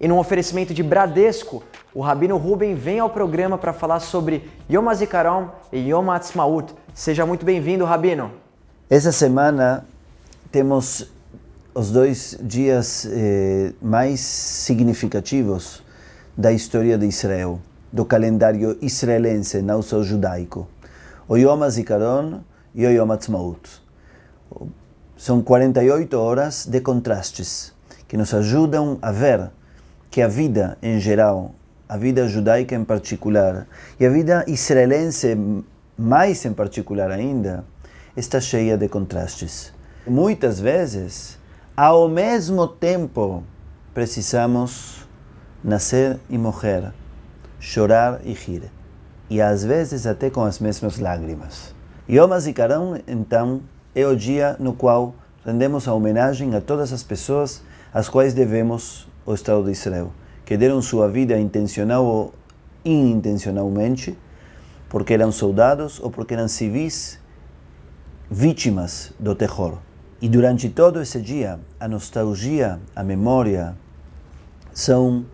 E num oferecimento de Bradesco, o Rabino Ruben vem ao programa para falar sobre Yom HaZikaron e Yom HaTzmaut. Seja muito bem-vindo, Rabino. Essa semana temos os dois dias eh, mais significativos da história de Israel, do calendário israelense, não só judaico. O Yom HaZikaron e o Yom HaTzmaut. São 48 horas de contrastes que nos ajudam a ver que a vida em geral, a vida judaica em particular, e a vida israelense mais em particular ainda, está cheia de contrastes. Muitas vezes, ao mesmo tempo, precisamos nascer e morrer, chorar e rir, e às vezes até com as mesmas lágrimas. Yom HaZikaron, então, é o dia no qual rendemos a homenagem a todas as pessoas às quais devemos o Estado de Israel, que deram sua vida intencional ou inintencionalmente, porque eram soldados ou porque eram civis vítimas do terror. E durante todo esse dia, a nostalgia, a memória são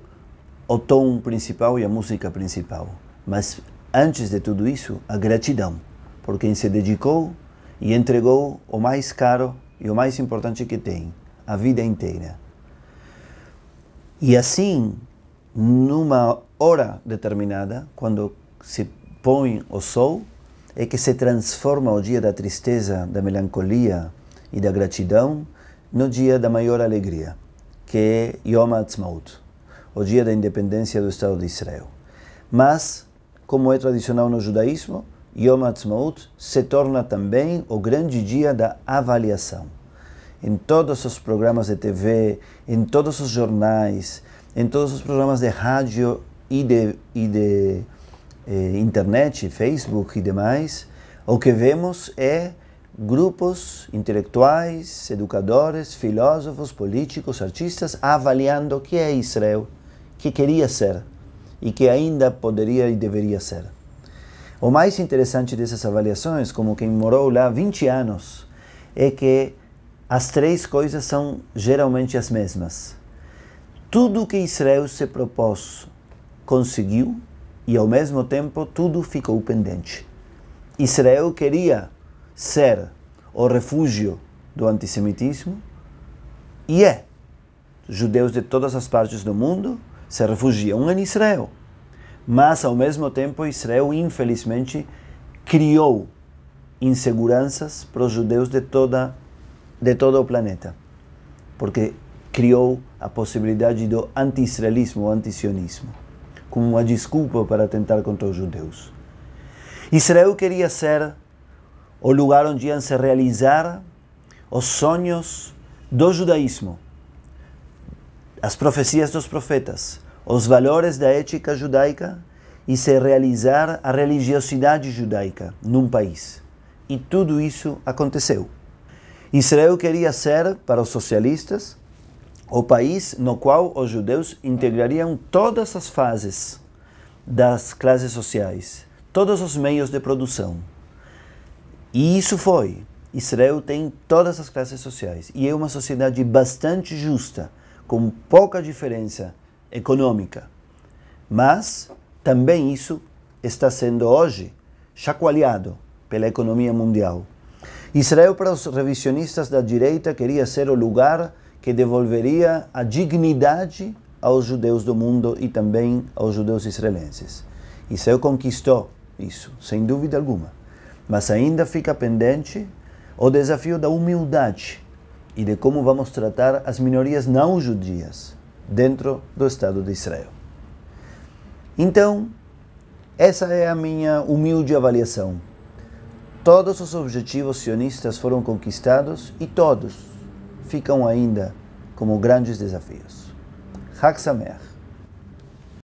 o tom principal e a música principal. Mas antes de tudo isso, a gratidão por quem se dedicou e entregou o mais caro e o mais importante que tem, a vida inteira. E assim, numa hora determinada, quando se põe o sol, é que se transforma o dia da tristeza, da melancolia e da gratidão no dia da maior alegria, que é Yom HaAtzmaut, o dia da independência do Estado de Israel. Mas, como é tradicional no judaísmo, Yom HaAtzmaut se torna também o grande dia da avaliação em todos os programas de TV, em todos os jornais, em todos os programas de rádio e de, e de eh, internet, Facebook e demais, o que vemos é grupos intelectuais, educadores, filósofos, políticos, artistas avaliando o que é Israel, que queria ser e que ainda poderia e deveria ser. O mais interessante dessas avaliações, como quem morou lá 20 anos, é que as três coisas são geralmente as mesmas. Tudo o que Israel se propôs conseguiu e ao mesmo tempo tudo ficou pendente. Israel queria ser o refúgio do antissemitismo e é. Judeus de todas as partes do mundo se refugiam em Israel. Mas ao mesmo tempo Israel infelizmente criou inseguranças para os judeus de toda a de todo o planeta, porque criou a possibilidade do anti-israelismo, anti-sionismo, como uma desculpa para tentar contra os judeus. Israel queria ser o lugar onde iam se realizar os sonhos do judaísmo, as profecias dos profetas, os valores da ética judaica e se realizar a religiosidade judaica num país. E tudo isso aconteceu. Israel queria ser, para os socialistas, o país no qual os judeus integrariam todas as fases das classes sociais, todos os meios de produção. E isso foi. Israel tem todas as classes sociais e é uma sociedade bastante justa, com pouca diferença econômica. Mas também isso está sendo hoje chacoalhado pela economia mundial. Israel, para os revisionistas da direita, queria ser o lugar que devolveria a dignidade aos judeus do mundo e também aos judeus israelenses. Israel conquistou isso, sem dúvida alguma. Mas ainda fica pendente o desafio da humildade e de como vamos tratar as minorias não judias dentro do Estado de Israel. Então, essa é a minha humilde avaliação Todos os objetivos sionistas foram conquistados e todos ficam ainda como grandes desafios. Hak